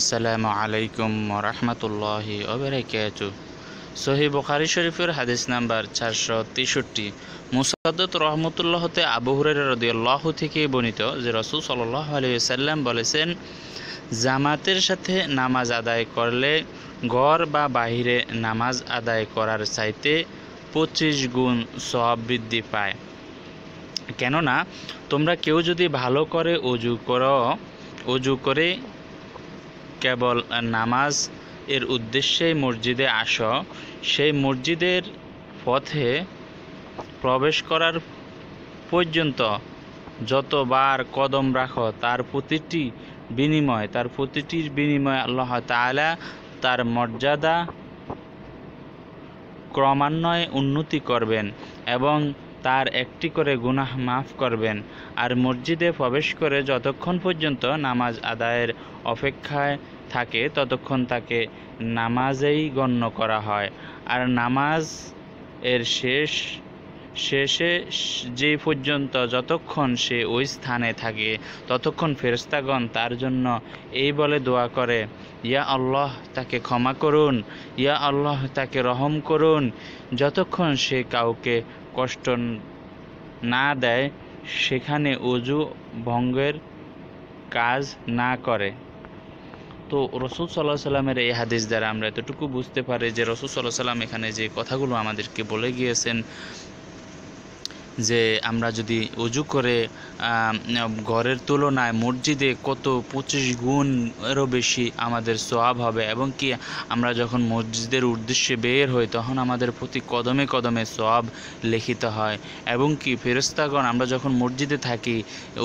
আসসালামু আলাইকুম রহমতুল্লাহি ওবরাকাত সহি বখারি শরীফের হাদিস নাম্বার চারশো তেষট্টি মুসাদ্দত রহমতুল্লাহ হতে আবু হুরের রদিয়াল্লাহ থেকে বর্ণিত যে রসুল সাল্লাহ আলিয়াল্লাম বলেছেন জামাতের সাথে নামাজ আদায় করলে ঘর বা বাহিরে নামাজ আদায় করার চাইতে পঁচিশ গুণ সব বৃদ্ধি পায় কেননা তোমরা কেউ যদি ভালো করে উজু করো উজু করে কেবল নামাজ এর উদ্দেশ্যেই মসজিদে আস সেই মসজিদের পথে প্রবেশ করার পর্যন্ত যতবার কদম রাখো তার প্রতিটি বিনিময় তার প্রতিটির বিনিময়ে আল্লাহ তালা তার মর্যাদা ক্রমান্বয়ে উন্নতি করবেন এবং তার একটি করে গুনাহ মাফ করবেন আর মসজিদে প্রবেশ করে যতক্ষণ পর্যন্ত নামাজ আদায়ের অপেক্ষায় থাকে ততক্ষণ তাকে নামাজেই গণ্য করা হয় আর নামাজ এর শেষ শেষে যে পর্যন্ত যতক্ষণ সে ওই স্থানে থাকে ততক্ষণ ফেরস্তাগণ তার জন্য এই বলে দোয়া করে ইয়া আল্লাহ তাকে ক্ষমা করুন ইয়া আল্লাহ তাকে রহম করুন যতক্ষণ সে কাউকে কষ্ট না দেয় সেখানে অজু ভঙ্গের কাজ না করে তো রসুল সাল্লাহ সাল্লামের এই হাদিস দ্বারা আমরা এতটুকু বুঝতে পারি যে রসুল সাল্লাহ সাল্লাম এখানে যে কথাগুলো আমাদেরকে বলে গিয়েছেন যে আমরা যদি উজু করে ঘরের তুলনায় মসজিদে কত পঁচিশ গুণেরও বেশি আমাদের সোয়াব হবে এবং কি আমরা যখন মসজিদের উদ্দেশ্যে বের হই তখন আমাদের প্রতি কদমে কদমে সোয়াব লিখিত হয় এবং কি ফেরস্তাগণ আমরা যখন মসজিদে থাকি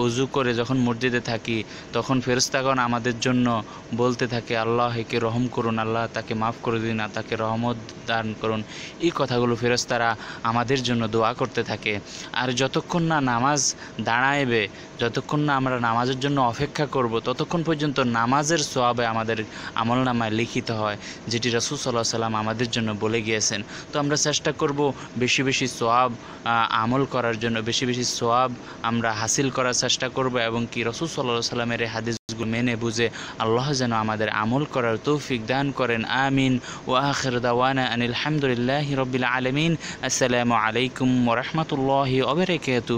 অজু করে যখন মসজিদে থাকি তখন ফেরস্তাগণ আমাদের জন্য বলতে থাকে আল্লাহ একে রহম করুন আল্লাহ তাকে মাফ করে দিন তাকে রহমত দান করুন এই কথাগুলো ফেরস্তারা আমাদের জন্য দোয়া করতে থাকে আর যতক্ষণ না নামাজ দাঁড়াইবে যতক্ষণ না আমরা নামাজের জন্য অপেক্ষা করব ততক্ষণ পর্যন্ত নামাজের সোয়াবে আমাদের আমলনামায় লিখিত হয় যেটি রাসুল সাল্লাহ সাল্লাম আমাদের জন্য বলে গিয়েছেন তো আমরা চেষ্টা করব বেশি বেশি সোয়াব আমল করার জন্য বেশি বেশি সোয়াব আমরা হাসিল করার চেষ্টা করব এবং কি রসুল সাল্লাহ সাল্লামের হাদিস কথাগুলো মেনে বুঝে আল্লাহ যেন আমাদের আমল করার তৌফিক দান করেন আমিন ও আখের দাওয়ানা আনিল হামদুলিল্লাহ রবিল আলমিন আসসালামু আলাইকুম ওরহমতুল্লাহ অবরেকাতু